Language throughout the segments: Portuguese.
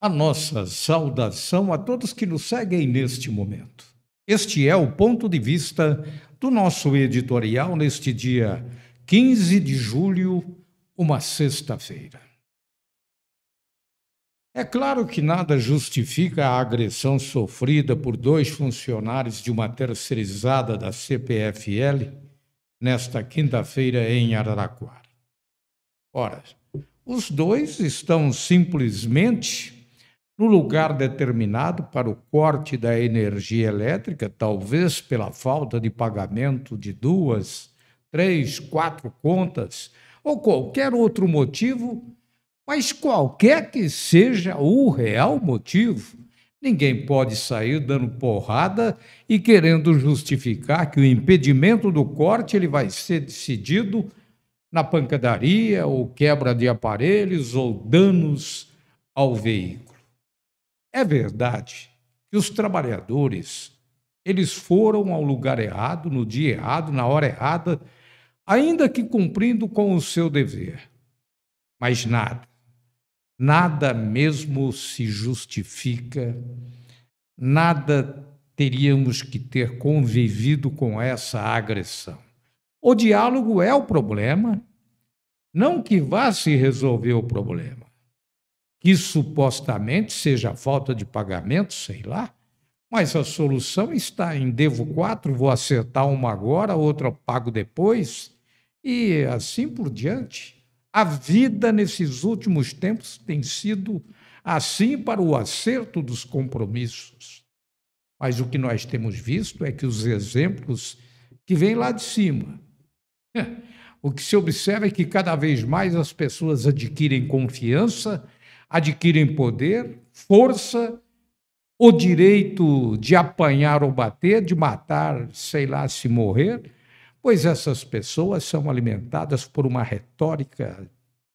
a nossa saudação a todos que nos seguem neste momento. Este é o ponto de vista do nosso editorial neste dia 15 de julho, uma sexta-feira. É claro que nada justifica a agressão sofrida por dois funcionários de uma terceirizada da CPFL nesta quinta-feira em Araraquara. Ora, os dois estão simplesmente no lugar determinado para o corte da energia elétrica, talvez pela falta de pagamento de duas, três, quatro contas ou qualquer outro motivo, mas qualquer que seja o real motivo, ninguém pode sair dando porrada e querendo justificar que o impedimento do corte ele vai ser decidido na pancadaria ou quebra de aparelhos ou danos ao veículo. É verdade que os trabalhadores eles foram ao lugar errado, no dia errado, na hora errada, ainda que cumprindo com o seu dever. Mas nada, nada mesmo se justifica, nada teríamos que ter convivido com essa agressão. O diálogo é o problema, não que vá se resolver o problema, que supostamente seja falta de pagamento, sei lá. Mas a solução está em devo quatro, vou acertar uma agora, outra eu pago depois, e assim por diante. A vida nesses últimos tempos tem sido assim para o acerto dos compromissos. Mas o que nós temos visto é que os exemplos que vêm lá de cima. O que se observa é que cada vez mais as pessoas adquirem confiança adquirem poder, força, o direito de apanhar ou bater, de matar, sei lá, se morrer, pois essas pessoas são alimentadas por uma retórica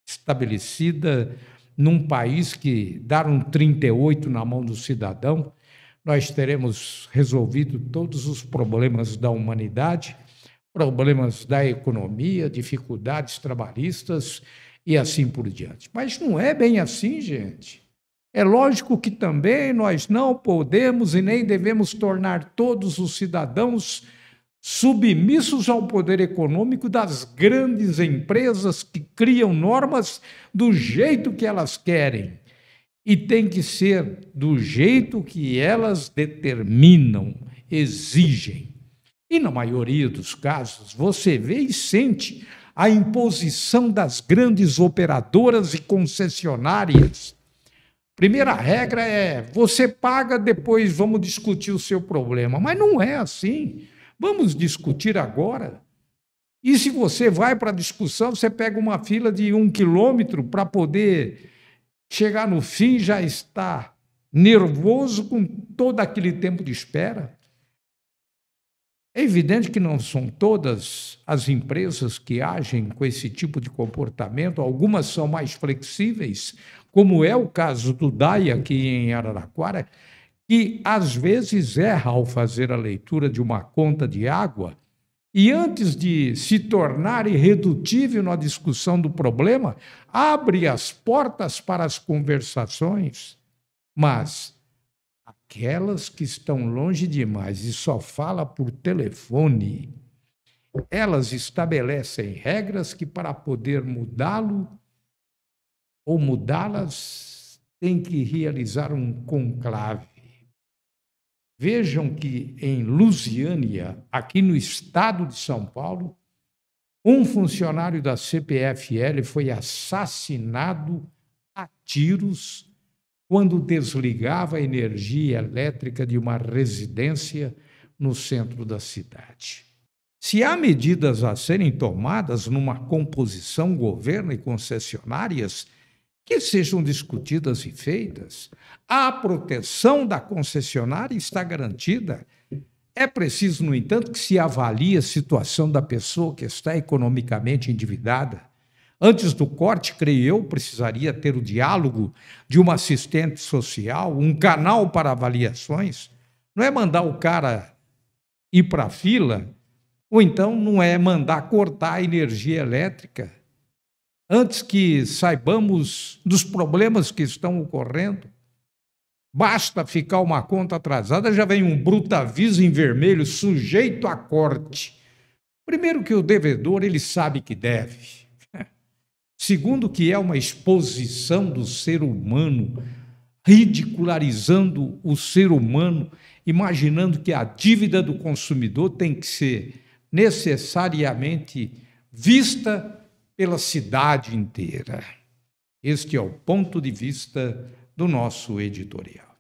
estabelecida num país que dar um 38 na mão do cidadão, nós teremos resolvido todos os problemas da humanidade, problemas da economia, dificuldades trabalhistas e assim por diante. Mas não é bem assim, gente. É lógico que também nós não podemos e nem devemos tornar todos os cidadãos submissos ao poder econômico das grandes empresas que criam normas do jeito que elas querem. E tem que ser do jeito que elas determinam, exigem. E na maioria dos casos, você vê e sente a imposição das grandes operadoras e concessionárias. Primeira regra é: você paga, depois vamos discutir o seu problema. Mas não é assim. Vamos discutir agora. E se você vai para a discussão, você pega uma fila de um quilômetro para poder chegar no fim, já está nervoso com todo aquele tempo de espera. É evidente que não são todas as empresas que agem com esse tipo de comportamento, algumas são mais flexíveis, como é o caso do DAI aqui em Araraquara, que às vezes erra ao fazer a leitura de uma conta de água e antes de se tornar irredutível na discussão do problema, abre as portas para as conversações. Mas aquelas que estão longe demais e só fala por telefone, elas estabelecem regras que, para poder mudá-lo ou mudá-las, tem que realizar um conclave. Vejam que em Lusiânia, aqui no estado de São Paulo, um funcionário da CPFL foi assassinado a tiros quando desligava a energia elétrica de uma residência no centro da cidade. Se há medidas a serem tomadas numa composição governo e concessionárias, que sejam discutidas e feitas. A proteção da concessionária está garantida. É preciso, no entanto, que se avalie a situação da pessoa que está economicamente endividada Antes do corte, creio eu, precisaria ter o diálogo de uma assistente social, um canal para avaliações. Não é mandar o cara ir para a fila, ou então não é mandar cortar a energia elétrica antes que saibamos dos problemas que estão ocorrendo. Basta ficar uma conta atrasada, já vem um aviso em vermelho sujeito a corte. Primeiro que o devedor, ele sabe que deve. Segundo, que é uma exposição do ser humano, ridicularizando o ser humano, imaginando que a dívida do consumidor tem que ser necessariamente vista pela cidade inteira. Este é o ponto de vista do nosso editorial.